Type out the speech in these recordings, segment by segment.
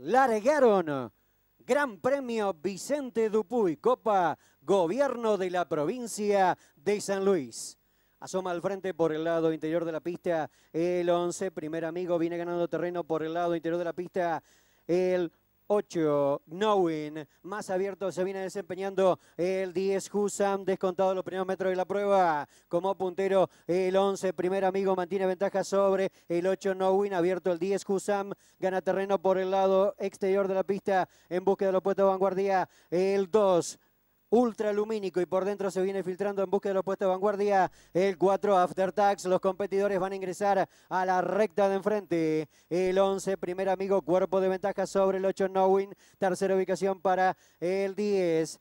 largaron. Gran Premio Vicente Dupuy, Copa Gobierno de la provincia de San Luis. Asoma al frente por el lado interior de la pista el 11, primer amigo, viene ganando terreno por el lado interior de la pista el 8, Nowin, Más abierto se viene desempeñando el 10, Husam. Descontado los primeros metros de la prueba. Como puntero, el 11, primer amigo, mantiene ventaja sobre el 8, Nowin, Abierto el 10, Husam. Gana terreno por el lado exterior de la pista en búsqueda de los puestos de vanguardia. El 2, lumínico y por dentro se viene filtrando en busca de los puestos de vanguardia el 4 After los competidores van a ingresar a la recta de enfrente el 11 primer amigo cuerpo de ventaja sobre el 8 win. tercera ubicación para el 10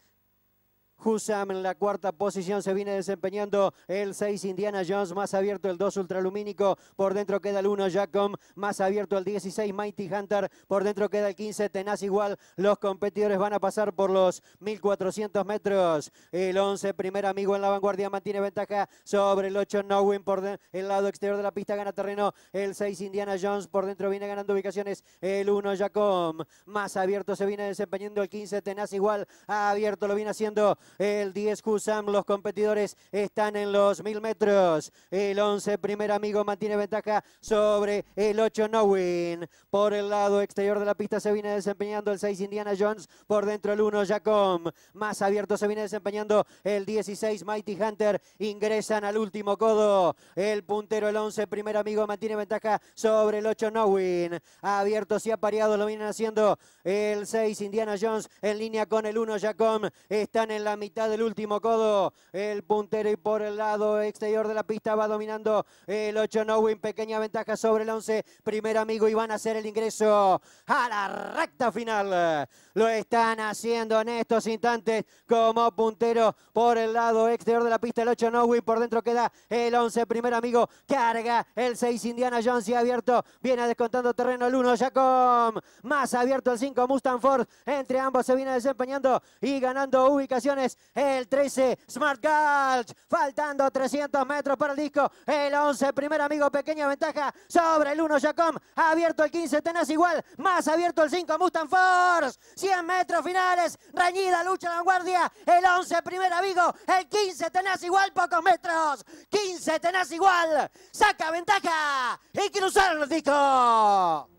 Husam en la cuarta posición se viene desempeñando el 6 Indiana Jones, más abierto el 2 Ultralumínico, por dentro queda el 1 Jacom, más abierto el 16 Mighty Hunter, por dentro queda el 15 Tenaz igual, los competidores van a pasar por los 1400 metros, el 11 primer amigo en la vanguardia mantiene ventaja sobre el 8 Nowin por el lado exterior de la pista gana terreno, el 6 Indiana Jones por dentro viene ganando ubicaciones, el 1 Jacom, más abierto se viene desempeñando el 15 Tenaz igual, abierto lo viene haciendo el 10 Kusam, los competidores están en los 1000 metros. El 11 Primer Amigo mantiene ventaja sobre el 8 Nowin. Por el lado exterior de la pista se viene desempeñando el 6 Indiana Jones. Por dentro el 1 Jacom. Más abierto se viene desempeñando el 16 Mighty Hunter. Ingresan al último codo. El puntero el 11 Primer Amigo mantiene ventaja sobre el 8 Nowin. Abiertos y apareados lo vienen haciendo el 6 Indiana Jones en línea con el 1 Jacom. Están en la mitad del último codo. El puntero y por el lado exterior de la pista va dominando el 8 Nowin. Pequeña ventaja sobre el 11. Primer amigo y van a hacer el ingreso a la recta final. Lo están haciendo en estos instantes como puntero por el lado exterior de la pista. El 8 Nowin por dentro queda el 11. Primer amigo carga el 6 Indiana Jones y abierto. Viene descontando terreno el 1 Jacob, Más abierto el 5 Mustang Ford. Entre ambos se viene desempeñando y ganando ubicaciones el 13, Smart Gulch, faltando 300 metros para el disco, el 11, primer amigo, pequeña ventaja sobre el 1, Jacom, abierto el 15, tenaz igual, más abierto el 5, Mustang Force, 100 metros finales, reñida lucha vanguardia, el 11, primer amigo, el 15, tenaz igual, pocos metros, 15, tenaz igual, saca ventaja, y cruzar el disco.